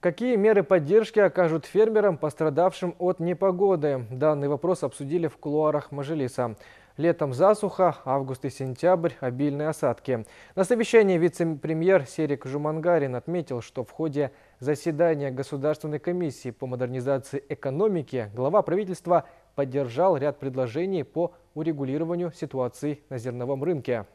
Какие меры поддержки окажут фермерам, пострадавшим от непогоды? Данный вопрос обсудили в кулуарах Мажилиса. Летом засуха, август и сентябрь – обильные осадки. На совещании вице-премьер Серик Жумангарин отметил, что в ходе заседания Государственной комиссии по модернизации экономики глава правительства поддержал ряд предложений по урегулированию ситуации на зерновом рынке.